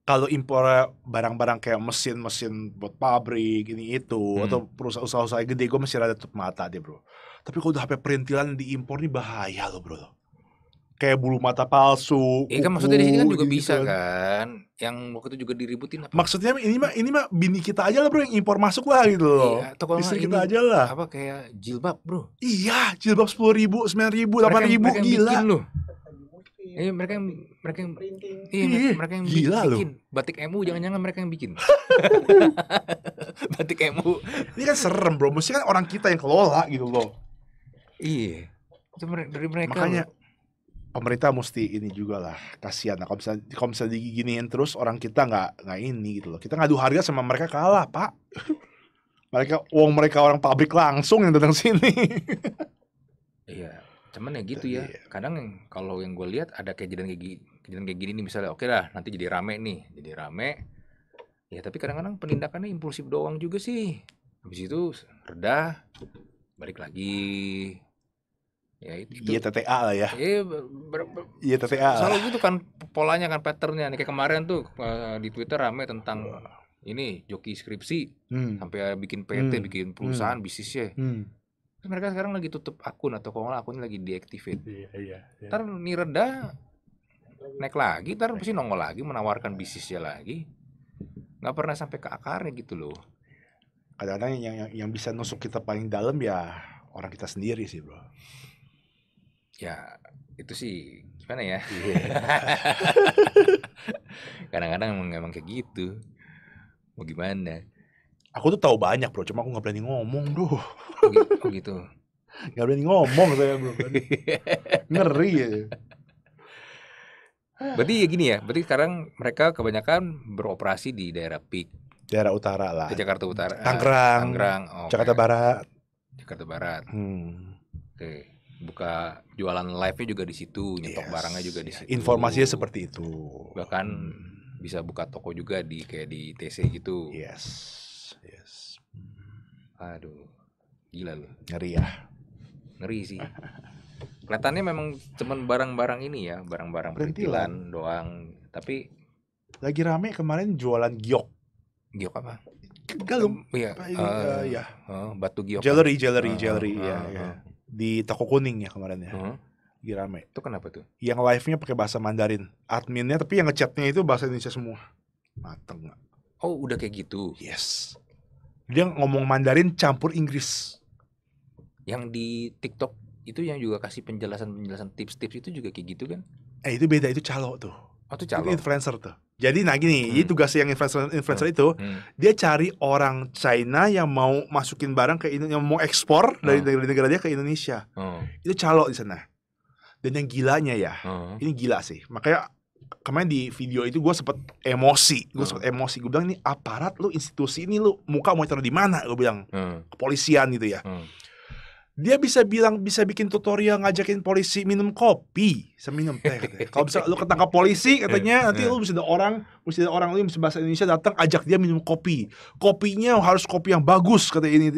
kalau impor barang-barang kayak mesin-mesin buat pabrik ini itu hmm. atau perusahaan-usaha gede gue masih rada tutup mata deh bro tapi kalau udah HP perintilan diimpor nih bahaya loh bro kayak bulu mata palsu iya kan maksudnya ini kan juga gitu bisa kan. kan yang waktu itu juga diributin apa? maksudnya ini mah ini mah bini kita aja lah bro yang impor masuk lah gitu loh iya, toko kita aja lah apa kayak jilbab bro iya jilbab sepuluh ribu sembilan ribu delapan ribu gila bikin loh Iya, iya, mereka yang mereka yang printing. Iya, iya mereka yang Gila bikin. Loh. Batik MU jangan-jangan mereka yang bikin. [LAUGHS] batik MU. Ini kan serem, Bro. Mesti kan orang kita yang kelola gitu loh. Iya. Itu dari mereka. Makanya loh. pemerintah mesti ini juga lah kasihan lah kalau bisa kalau bisa diginiin terus orang kita nggak nggak ini gitu loh kita ngadu harga sama mereka kalah pak [LAUGHS] mereka uang mereka orang pabrik langsung yang datang sini [LAUGHS] iya cuman ya gitu iya. ya iya. kadang kalau yang gue lihat ada kejadian kayak gini kejadian kayak gini nih misalnya oke okay lah nanti jadi rame nih jadi rame ya tapi kadang-kadang penindakannya impulsif doang juga sih habis itu reda balik lagi ya itu iya TTA lah ya iya ya, TTA selalu gitu kan polanya kan patternnya nih kayak kemarin tuh eh, di Twitter rame tentang ini joki skripsi hmm. sampai bikin PT hmm. bikin perusahaan hmm. bisnisnya hmm Terus kan mereka sekarang lagi tutup akun atau kalau nggak akunnya lagi deactivate. Iya, iya. iya. Ntar ini reda naik lagi, ntar pasti nongol lagi menawarkan bisnisnya lagi. Nggak pernah sampai ke akarnya gitu loh. Kadang-kadang yang, yang yang bisa nusuk kita paling dalam ya orang kita sendiri sih, Bro. Ya, itu sih gimana ya? Iya. [LAUGHS] Kadang-kadang yeah. memang kayak gitu. Mau gimana? Aku tuh tahu banyak bro, cuma aku nggak berani ngomong bro. Oh, [LAUGHS] gitu, oh gitu. nggak berani ngomong saya bro. Kan. [LAUGHS] Ngeri ya. Berarti ya gini ya, berarti sekarang mereka kebanyakan beroperasi di daerah peak. Daerah utara lah. di eh, Jakarta Utara. Eh, Tangerang. Tangerang. okay. Jakarta Barat. Jakarta Barat. Hmm. Oke. Okay. Buka jualan live-nya juga di situ, nyetok yes. barangnya juga di situ. Informasinya seperti itu. Bahkan hmm. bisa buka toko juga di kayak di TC gitu. Yes. Yes, hmm. Aduh, gila lu. Ngeri ya. Ngeri sih. Kelihatannya memang cuman barang-barang ini ya, barang-barang perintilan doang. Tapi lagi rame kemarin jualan giok. Giok apa? Galum. Iya. Uh, ya. Uh, batu giok. Jewelry, jewelry, uh, jewelry. Uh, ya, uh, ya. Di toko kuning ya kemarin ya. Uh, lagi rame. Itu kenapa tuh? Yang live-nya pakai bahasa Mandarin. Adminnya tapi yang ngechatnya itu bahasa Indonesia semua. Mateng gak? Oh, udah kayak gitu. Yes. Dia ngomong Mandarin campur Inggris. Yang di TikTok itu yang juga kasih penjelasan-penjelasan tips-tips itu juga kayak gitu kan? Eh, itu beda, itu calo tuh. Oh, itu calo. Itu influencer tuh. Jadi nah gini, hmm. jadi tugas yang influencer influencer hmm. itu hmm. dia cari orang China yang mau masukin barang ke yang mau ekspor hmm. dari negara-negara dia ke Indonesia. Hmm. Itu calo di sana. Dan yang gilanya ya, hmm. ini gila sih. Makanya kemarin di video itu gue sempet emosi gue hmm. sempet emosi gue bilang ini aparat lu institusi ini lu muka mau taruh di mana gue bilang hmm. kepolisian gitu ya hmm. dia bisa bilang bisa bikin tutorial ngajakin polisi minum kopi seminum teh [LAUGHS] kalau bisa lu ketangkap polisi katanya eh, nanti eh. lu bisa ada orang mesti ada orang lu yang bahasa Indonesia datang ajak dia minum kopi kopinya harus kopi yang bagus kata ini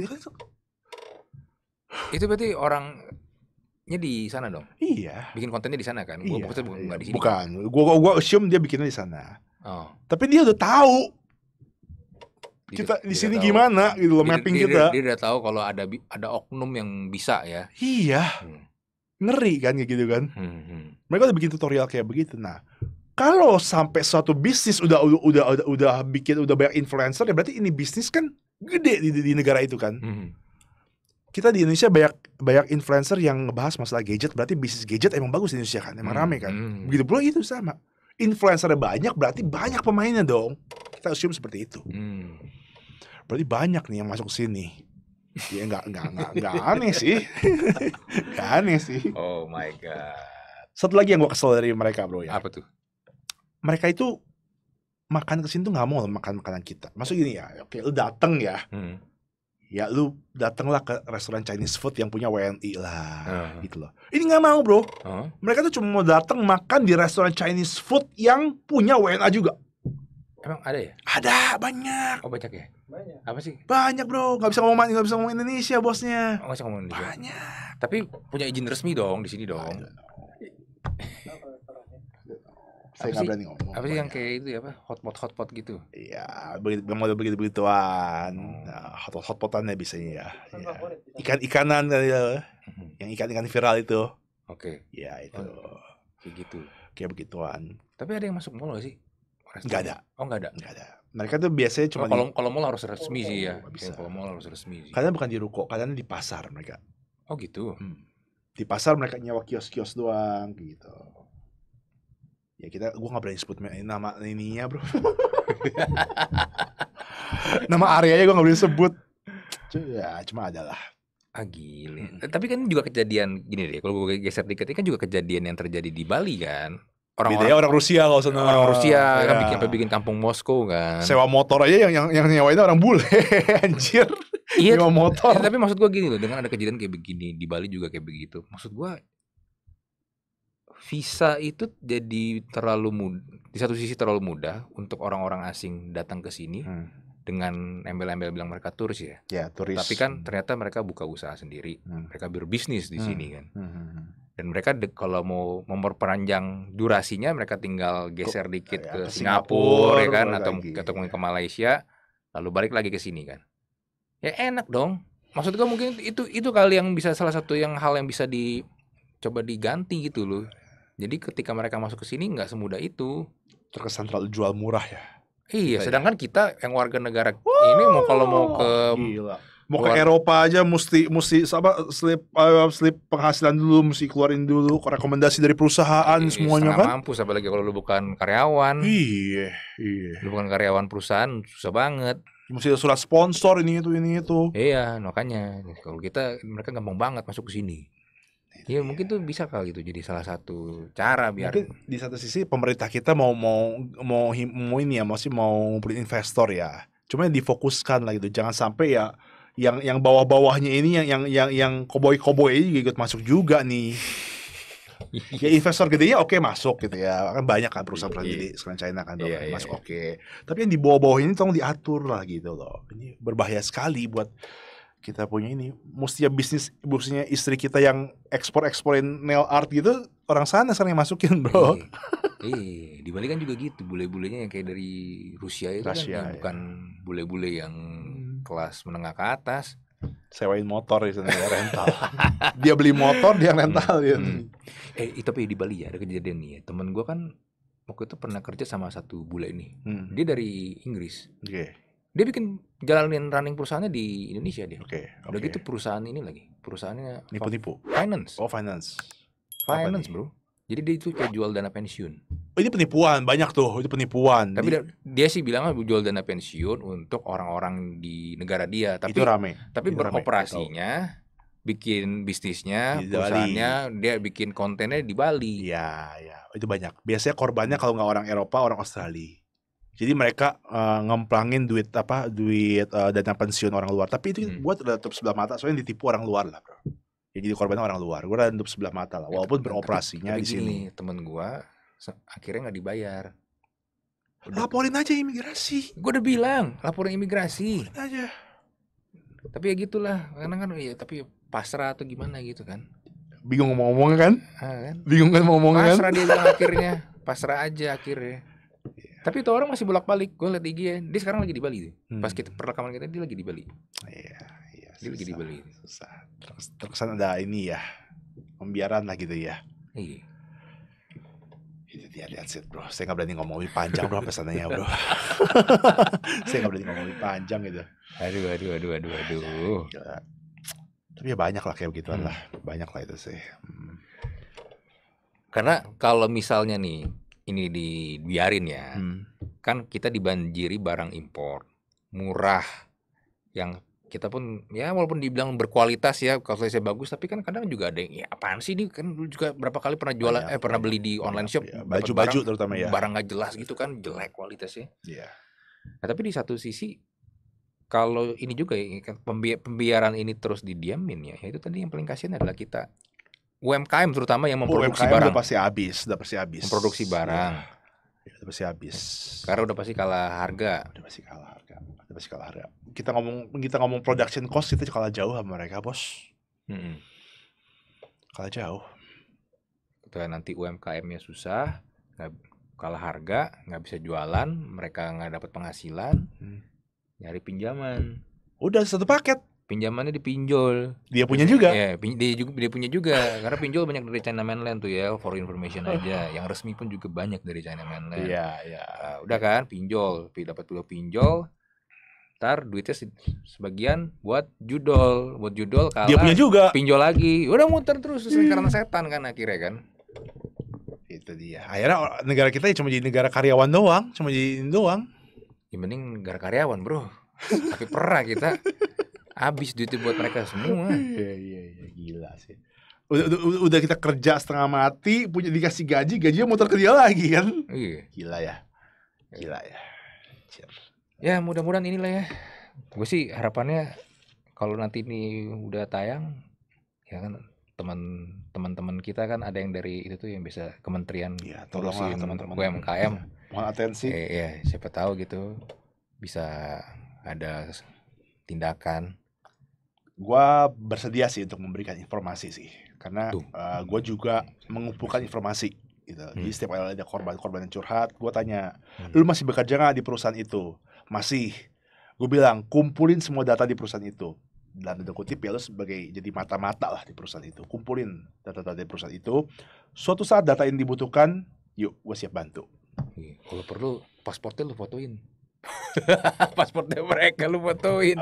itu berarti orang nya di sana dong. Iya. Bikin kontennya di sana kan. iya, Gua bukan iya. di sini. Bukan. Gua gua assume dia bikinnya di sana. Oh. Tapi dia udah tahu dia, kita di sini gimana gitu loh mapping dia, kita. Dia, dia, udah tahu kalau ada ada oknum yang bisa ya. Iya. Hmm. Ngeri kan kayak gitu kan. Hmm, hmm. Mereka udah bikin tutorial kayak begitu. Nah, kalau sampai suatu bisnis udah udah udah udah, udah bikin udah banyak influencer ya berarti ini bisnis kan gede di, di negara itu kan. Hmm kita di Indonesia banyak banyak influencer yang ngebahas masalah gadget berarti bisnis gadget emang bagus di Indonesia kan emang hmm. rame kan hmm. begitu pula itu sama influencer banyak berarti banyak pemainnya dong kita assume seperti itu hmm. berarti banyak nih yang masuk sini ya nggak nggak nggak nggak aneh sih [LAUGHS] nggak aneh sih oh my god satu lagi yang gue kesel dari mereka bro ya apa tuh mereka itu makan kesini tuh nggak mau makan makanan kita masuk gini ya oke lu dateng ya hmm ya lu datanglah ke restoran Chinese food yang punya WNI lah uh. gitu loh. Ini nggak mau bro, uh. mereka tuh cuma mau datang makan di restoran Chinese food yang punya WNA juga. Emang ada ya? Ada banyak. Oh banyak ya? Banyak. Apa sih? Banyak bro, nggak bisa ngomong nggak bisa ngomong Indonesia bosnya. Oh, bisa ngomong Indonesia. Banyak. Tapi punya izin resmi dong di sini dong saya nggak berani ngomong. Apa sih yang kayak itu ya apa hotpot hotpot gitu? Iya, begitu model begitu begituan, oh. nah, hotpot hotpotannya biasanya ya. ya. Ikan ikanan kali ya, mm-hmm. yang ikan ikan viral itu. Oke. Okay. Ya oh, itu. Oh, kayak gitu. Kayak begituan. Tapi ada yang masuk mall gak sih? ada. Oh nggak ada. Nggak ada. Mereka tuh biasanya cuma kalau di... kalau mall harus resmi sih ya. Oh, bisa. Kalau mall harus resmi sih. Kadang bukan di ruko, kadang di pasar mereka. Oh gitu. Hmm. Di pasar mereka nyewa kios-kios doang gitu ya kita gue nggak berani sebut nama ininya bro [LAUGHS] nama areanya gue gak boleh sebut ya cuma ada lah ah hmm. tapi kan juga kejadian gini deh kalau gue geser dikit ini kan juga kejadian yang terjadi di Bali kan orang orang, ya, orang Rusia kalau sana orang Rusia ya. kan iya. bikin apa bikin kampung Moskow kan sewa motor aja yang yang yang itu orang bule [LAUGHS] anjir iya, sewa motor tapi maksud gue gini loh dengan ada kejadian kayak begini di Bali juga kayak begitu maksud gue visa itu jadi terlalu mudah di satu sisi terlalu mudah untuk orang-orang asing datang ke sini hmm. dengan embel-embel bilang mereka turis ya. Ya, turis. Tapi kan ternyata mereka buka usaha sendiri. Hmm. Mereka berbisnis di hmm. sini kan. Hmm. hmm, hmm. Dan mereka de- kalau mau memperpanjang durasinya mereka tinggal geser eh, ya, ke, dikit ya, ke, Singapura, Singapura ya kan atau ketemu gitu ya. ke Malaysia lalu balik lagi ke sini kan. Ya enak dong. Maksud gue mungkin itu itu kali yang bisa salah satu yang hal yang bisa dicoba diganti gitu loh jadi ketika mereka masuk ke sini nggak semudah itu. Terkesan terlalu jual murah ya. Iya, ya? sedangkan kita yang warga negara ini mau kalau mau ke gila. mau keluar, ke Eropa aja mesti mesti apa slip uh, slip penghasilan dulu mesti keluarin dulu rekomendasi dari perusahaan iya, semuanya kan. Mampus apalagi kalau lu bukan karyawan. Iya, iya. Lu bukan karyawan perusahaan susah banget. Mesti ada surat sponsor ini itu ini itu. Iya, makanya kalau kita mereka gampang banget masuk ke sini. Iya, ya. mungkin tuh bisa kali gitu jadi salah satu cara biar mungkin di satu sisi pemerintah kita mau mau mau mau ini ya, masih mau ngumpulin investor ya. Cuma difokuskan lah gitu. Jangan sampai ya yang yang bawah-bawahnya ini yang yang yang yang koboi-koboi ini ikut masuk juga nih. [LAUGHS] ya investor ya oke masuk gitu ya kan banyak kan perusahaan-perusahaan jadi iya. sekarang China kan iya, masuk iya, iya. oke tapi yang di bawah-bawah ini tolong diatur lah gitu loh ini berbahaya sekali buat kita punya ini ya bisnis bisnisnya istri kita yang ekspor eksporin nail art gitu orang sana sekarang yang masukin bro eh, iya, [LAUGHS] eh iya, di Bali kan juga gitu bule-bulenya yang kayak dari Rusia itu kan, Rusia, kan ya. bukan bule-bule yang hmm. kelas menengah ke atas sewain motor di sana rental [LAUGHS] dia beli motor dia hmm, rental hmm. gitu hmm. eh tapi di Bali ya ada kejadian nih ya temen gue kan waktu itu pernah kerja sama satu bule ini hmm. dia dari Inggris okay dia bikin jalanin running perusahaannya di Indonesia dia. Oke. Okay, okay. gitu perusahaan ini lagi. Perusahaannya nipu-nipu. Finance. Oh, finance. Finance, Bro. Jadi dia itu kayak jual dana pensiun. Oh, ini penipuan, banyak tuh, itu penipuan. Tapi dia, dia sih bilangnya jual dana pensiun untuk orang-orang di negara dia, tapi itu rame. Tapi itu beroperasinya rame bikin bisnisnya, di perusahaannya, Bali. dia bikin kontennya di Bali. Iya, iya, itu banyak. Biasanya korbannya kalau nggak orang Eropa, orang Australia. Jadi mereka uh, ngemplangin duit apa duit uh, dana pensiun orang luar. Tapi itu hmm. buat tutup sebelah mata soalnya ditipu orang luar lah, Bro. Ya, jadi korbannya orang luar. Gue tutup sebelah mata lah eh, walaupun tapi, beroperasinya di sini. temen gua akhirnya nggak dibayar. Udah. Laporin aja imigrasi. Gue udah bilang, laporin imigrasi. Laporin aja. Tapi ya gitulah, karena kan ya tapi pasrah atau gimana gitu kan. Bingung mau ngomong kan? Ah, kan? Bingung kan mau ngomong kan? Pasrah dia akhirnya, pasrah aja akhirnya. Tapi itu orang masih bolak-balik. Gue liat IG -nya. Dia sekarang lagi di Bali. Deh. Hmm. Pas kita perekaman kita dia lagi di Bali. Iya, iya. Dia susah, lagi di Bali. Susah. Terus terkesan ada ini ya. Pembiaran lah gitu ya. Iya. Itu dia lihat sih bro. Saya nggak berani ngomong lebih panjang bro pesanannya bro. [LAUGHS] Saya nggak berani ngomong lebih panjang gitu. Aduh, aduh, aduh, aduh, aduh. Gila. Tapi ya banyak lah kayak begituan hmm. lah. Banyak lah itu sih. Hmm. Karena kalau misalnya nih ini dibiarin ya. Hmm. Kan kita dibanjiri barang impor murah yang kita pun ya walaupun dibilang berkualitas ya kualitasnya bagus tapi kan kadang juga ada yang ya apaan sih ini kan juga berapa kali pernah jualan eh pernah beli di online shop baju iya. baju-baju terutama ya barang nggak jelas gitu kan jelek kualitasnya. Iya. Nah, tapi di satu sisi kalau ini juga ya, pembiaran ini terus didiamin ya, ya itu tadi yang paling kasihan adalah kita UMKM terutama yang oh, memproduksi UMKM barang. Udah pasti habis, udah pasti habis. Memproduksi barang. Ya, udah pasti habis. Karena udah pasti kalah harga. Udah pasti kalah harga. Udah pasti kalah harga. Kita ngomong kita ngomong production cost itu kalah jauh sama mereka, Bos. Hmm. Kalah jauh. Kita nanti UMKM-nya susah, kalah harga, nggak bisa jualan, mereka nggak dapat penghasilan, hmm. nyari pinjaman. Udah satu paket pinjamannya dipinjol. Dia punya juga. Iya, pin, dia juga dia punya juga karena pinjol banyak dari China mainland tuh ya, for information aja. [LAUGHS] Yang resmi pun juga banyak dari China mainland. Iya, iya. Ah, udah kan pinjol, dapat dua pinjol. Ntar duitnya sebagian buat judol, buat judol kalah. Dia punya juga. Pinjol lagi. Udah muter terus hmm. karena setan kan akhirnya kan. Itu dia. Akhirnya negara kita ya cuma jadi negara karyawan doang, cuma jadi doang. Ya mending negara karyawan, Bro. Tapi pernah kita [LAUGHS] habis duitnya buat mereka semua [LAUGHS] iya iya iya gila sih udah, udah, udah kita kerja setengah mati punya dikasih gaji gajinya motor kerja lagi kan iya. gila ya gila ya Cier. ya mudah-mudahan inilah ya gue sih harapannya kalau nanti ini udah tayang ya kan teman teman-teman kita kan ada yang dari itu tuh yang bisa kementerian ya, tolonglah teman-teman UMKM [LAUGHS] mohon atensi eh, ya siapa tahu gitu bisa ada tindakan gue bersedia sih untuk memberikan informasi sih karena uh, eh, gue juga mengumpulkan informasi gitu hmm. jadi setiap ada korban-korban yang curhat gue tanya hmm. lu masih bekerja nggak di perusahaan itu masih gue bilang kumpulin semua data di perusahaan itu dan tanda kutip ya lu sebagai jadi mata-mata lah di perusahaan itu kumpulin data-data di perusahaan itu suatu saat data yang dibutuhkan yuk gue siap bantu iya, kalau perlu pasportnya lu fotoin [LAUGHS] Pasportnya mereka lu fotoin.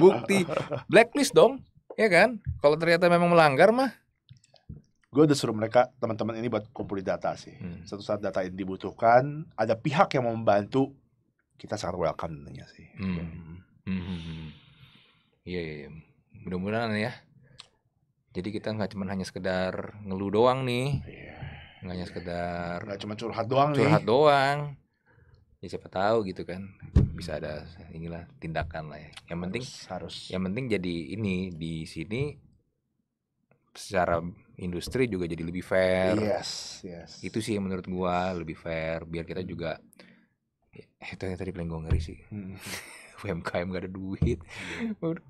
Bukti. Blacklist dong. Ya kan? Kalau ternyata memang melanggar mah gue udah suruh mereka teman-teman ini buat kumpulin data sih. Hmm. Satu saat data ini dibutuhkan, ada pihak yang mau membantu, kita sangat welcome tentunya sih. Hmm. Iya, hmm. hmm. hmm. yeah, yeah, yeah. mudah-mudahan ya. Jadi kita nggak cuma hanya sekedar ngeluh doang nih, yeah. nggak hanya sekedar nggak cuma curhat doang curhat nih. doang ya siapa tahu gitu kan bisa ada inilah tindakan lah ya yang penting harus, yang penting jadi ini di sini secara industri juga jadi lebih fair yes yes itu sih yang menurut gua lebih fair biar kita juga eh, itu yang tadi paling gua ngeri sih hmm. UMKM [LAUGHS] gak ada duit iya.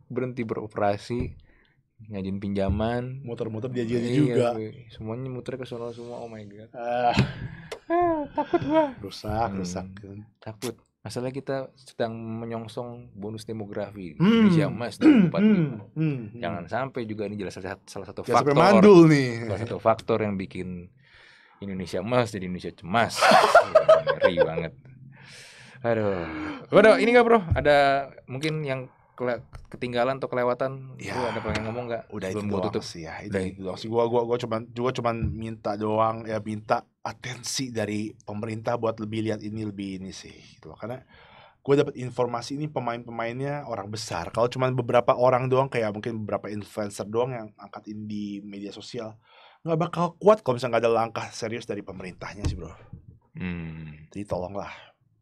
berhenti beroperasi ngajin pinjaman motor-motor dia iya, jadi juga iya, iya, semuanya muter ke sono semua oh my god ah. ah. takut gua rusak hmm, rusak takut masalah kita sedang menyongsong bonus demografi hmm. Indonesia emas dan hmm, empat hmm, hmm, hmm. jangan sampai juga ini jelas salah, satu jelas faktor mandul nih. salah satu faktor yang bikin Indonesia emas jadi Indonesia cemas [LAUGHS] ngeri banget aduh waduh ini gak bro ada mungkin yang ketinggalan atau kelewatan ya, lu ada pengen ngomong nggak udah itu doang tutup. sih ya itu, udah. itu sih gua gua gua cuman gua cuman minta doang ya minta atensi dari pemerintah buat lebih lihat ini lebih ini sih gitu karena gue dapat informasi ini pemain-pemainnya orang besar kalau cuman beberapa orang doang kayak mungkin beberapa influencer doang yang angkat ini di media sosial nggak bakal kuat kalau misalnya nggak ada langkah serius dari pemerintahnya sih bro hmm. jadi tolonglah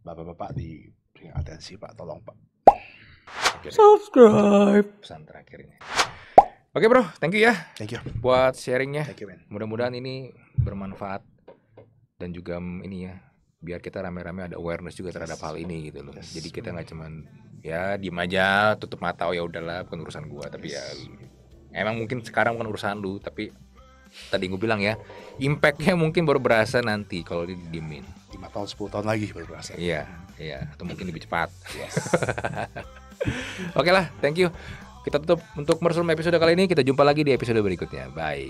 bapak-bapak di atensi pak tolong pak Subscribe. Pesan terakhir ini. Oke okay, bro, thank you ya. Thank you. Buat sharingnya. Thank you man. Mudah-mudahan ini bermanfaat dan juga mm, ini ya biar kita rame-rame ada awareness juga terhadap yes. hal ini gitu loh. Yes. Jadi kita nggak cuman ya diem aja, tutup mata oh ya udahlah bukan urusan gua, tapi ya emang mungkin sekarang bukan urusan lu, tapi tadi gue bilang ya, impactnya mungkin baru berasa nanti kalau ini dimin. 5 tahun 10 tahun lagi baru berasa. Iya, iya, atau mungkin lebih cepat. Yes. [LAUGHS] [LAUGHS] Oke lah, thank you. Kita tutup untuk Mersum episode kali ini. Kita jumpa lagi di episode berikutnya. Bye.